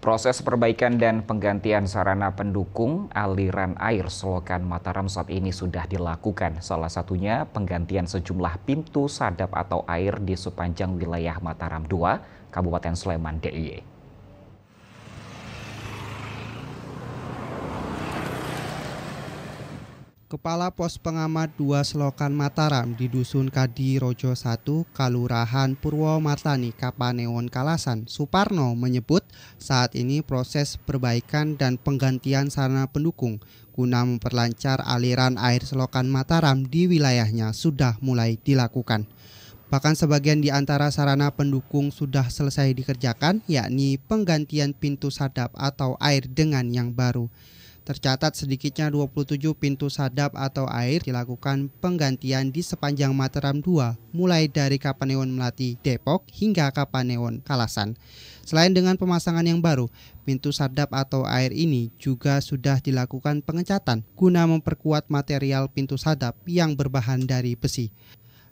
Proses perbaikan dan penggantian sarana pendukung aliran air selokan Mataram saat ini sudah dilakukan. Salah satunya penggantian sejumlah pintu sadap atau air di sepanjang wilayah Mataram 2, Kabupaten Sleman, DIY. Kepala Pos Pengamat 2 Selokan Mataram di Dusun Kadi Rojo 1, Kalurahan Purwo Kapanewon Kalasan, Suparno menyebut saat ini proses perbaikan dan penggantian sarana pendukung guna memperlancar aliran air selokan Mataram di wilayahnya sudah mulai dilakukan. Bahkan sebagian di antara sarana pendukung sudah selesai dikerjakan, yakni penggantian pintu sadap atau air dengan yang baru. Tercatat sedikitnya 27 pintu sadap atau air dilakukan penggantian di sepanjang Mataram 2, mulai dari Kapaneon Melati, Depok hingga Kapaneon Kalasan. Selain dengan pemasangan yang baru, pintu sadap atau air ini juga sudah dilakukan pengecatan guna memperkuat material pintu sadap yang berbahan dari besi.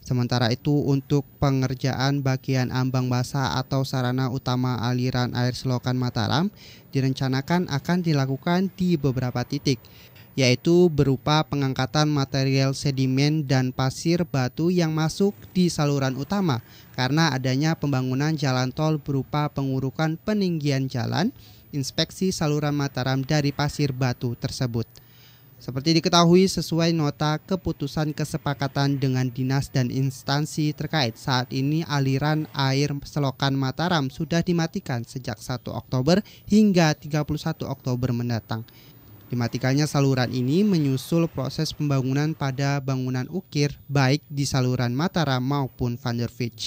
Sementara itu untuk pengerjaan bagian ambang basah atau sarana utama aliran air selokan Mataram direncanakan akan dilakukan di beberapa titik yaitu berupa pengangkatan material sedimen dan pasir batu yang masuk di saluran utama karena adanya pembangunan jalan tol berupa pengurukan peninggian jalan, inspeksi saluran Mataram dari pasir batu tersebut. Seperti diketahui sesuai nota keputusan kesepakatan dengan dinas dan instansi terkait saat ini aliran air selokan Mataram sudah dimatikan sejak 1 Oktober hingga 31 Oktober mendatang. Dimatikannya saluran ini menyusul proses pembangunan pada bangunan ukir baik di saluran Mataram maupun Vandervich.